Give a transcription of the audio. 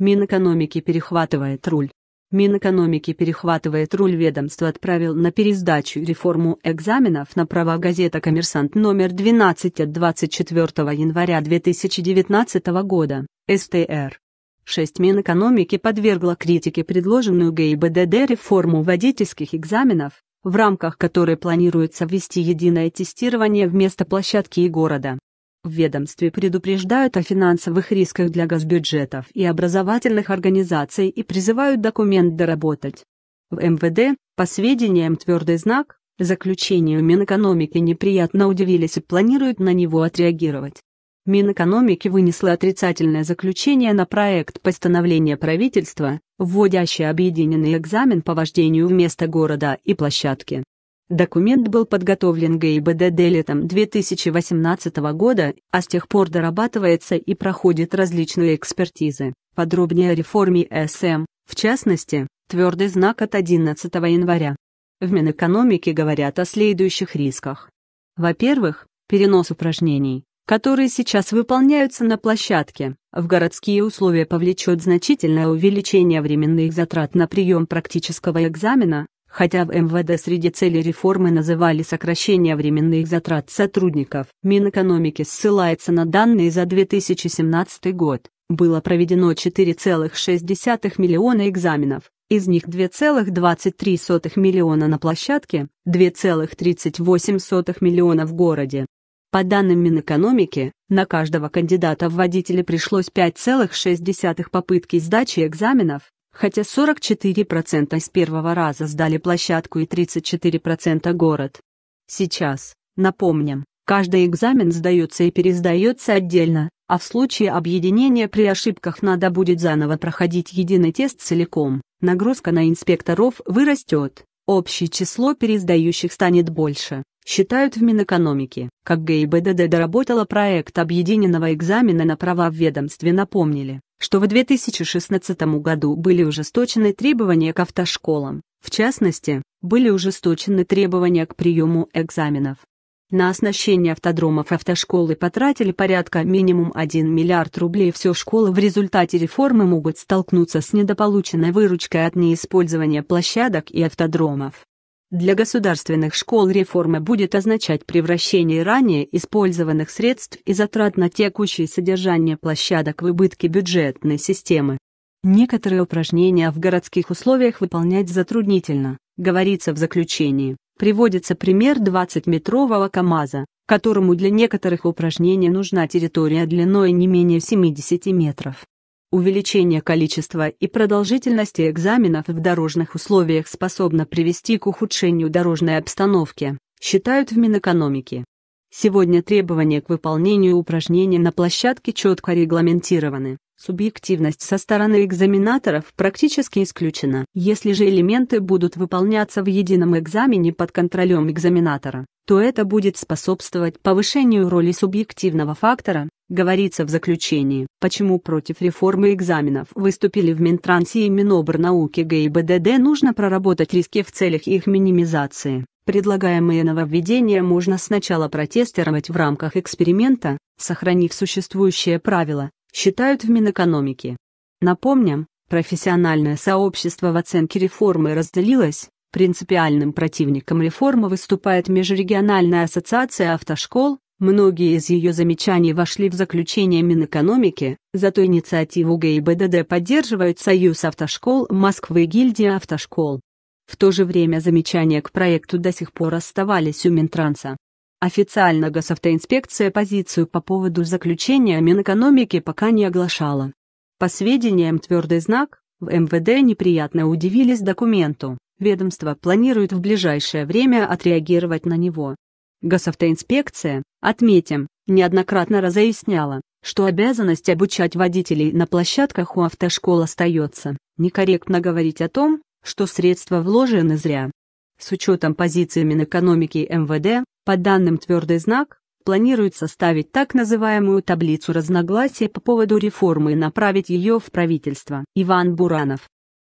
Минэкономики перехватывает руль. Минэкономики перехватывает руль Ведомство отправил на пересдачу реформу экзаменов на права газета «Коммерсант» номер 12 от 24 января 2019 года, СТР. 6 Минэкономики подвергла критике предложенную ГИБДД реформу водительских экзаменов, в рамках которой планируется ввести единое тестирование вместо площадки и города. В ведомстве предупреждают о финансовых рисках для госбюджетов и образовательных организаций и призывают документ доработать. В МВД, по сведениям «Твердый знак», заключению Минэкономики неприятно удивились и планируют на него отреагировать. Минэкономики вынесла отрицательное заключение на проект постановления правительства, вводящий объединенный экзамен по вождению вместо города и площадки. Документ был подготовлен ГИБДД Делитом 2018 года, а с тех пор дорабатывается и проходит различные экспертизы. Подробнее о реформе СМ, в частности, твердый знак от 11 января. В Минэкономике говорят о следующих рисках. Во-первых, перенос упражнений, которые сейчас выполняются на площадке, в городские условия повлечет значительное увеличение временных затрат на прием практического экзамена, Хотя в МВД среди целей реформы называли сокращение временных затрат сотрудников, Минэкономики ссылается на данные за 2017 год. Было проведено 4,6 миллиона экзаменов, из них 2,23 миллиона на площадке, 2,38 миллиона в городе. По данным Минэкономики, на каждого кандидата в водители пришлось 5,6 попытки сдачи экзаменов, Хотя 44% с первого раза сдали площадку и 34% город. Сейчас, напомним, каждый экзамен сдается и пересдается отдельно, а в случае объединения при ошибках надо будет заново проходить единый тест целиком. Нагрузка на инспекторов вырастет, общее число пересдающих станет больше, считают в Минэкономике. Как ГИБДД доработала проект объединенного экзамена на права в ведомстве напомнили, что в 2016 году были ужесточены требования к автошколам. В частности, были ужесточены требования к приему экзаменов. На оснащение автодромов автошколы потратили порядка минимум 1 миллиард рублей. Все школы в результате реформы могут столкнуться с недополученной выручкой от неиспользования площадок и автодромов. Для государственных школ реформа будет означать превращение ранее использованных средств и затрат на текущее содержание площадок в убытки бюджетной системы. Некоторые упражнения в городских условиях выполнять затруднительно, говорится в заключении. Приводится пример 20-метрового КАМАЗа, которому для некоторых упражнений нужна территория длиной не менее 70 метров. Увеличение количества и продолжительности экзаменов в дорожных условиях способно привести к ухудшению дорожной обстановки, считают в Минэкономике. Сегодня требования к выполнению упражнений на площадке четко регламентированы. Субъективность со стороны экзаменаторов практически исключена. Если же элементы будут выполняться в едином экзамене под контролем экзаменатора, то это будет способствовать повышению роли субъективного фактора Говорится в заключении, почему против реформы экзаменов выступили в Минтрансе и Минобрнауки ГИБДД нужно проработать риски в целях их минимизации. Предлагаемые нововведения можно сначала протестировать в рамках эксперимента, сохранив существующее правило, считают в Минэкономике. Напомним, профессиональное сообщество в оценке реформы разделилось, принципиальным противником реформы выступает Межрегиональная ассоциация автошкол, Многие из ее замечаний вошли в заключение Минэкономики, зато инициативу ГИБДД поддерживают Союз автошкол Москвы и Гильдия автошкол. В то же время замечания к проекту до сих пор оставались у Минтранса. Официально госавтоинспекция позицию по поводу заключения Минэкономики пока не оглашала. По сведениям «Твердый знак», в МВД неприятно удивились документу, ведомство планирует в ближайшее время отреагировать на него. Госавтоинспекция, отметим, неоднократно разъясняла, что обязанность обучать водителей на площадках у автошкол остается. Некорректно говорить о том, что средства вложены зря. С учетом позиции Минэкономики и МВД, по данным «Твердый знак», планируют составить так называемую таблицу разногласий по поводу реформы и направить ее в правительство. Иван Буранов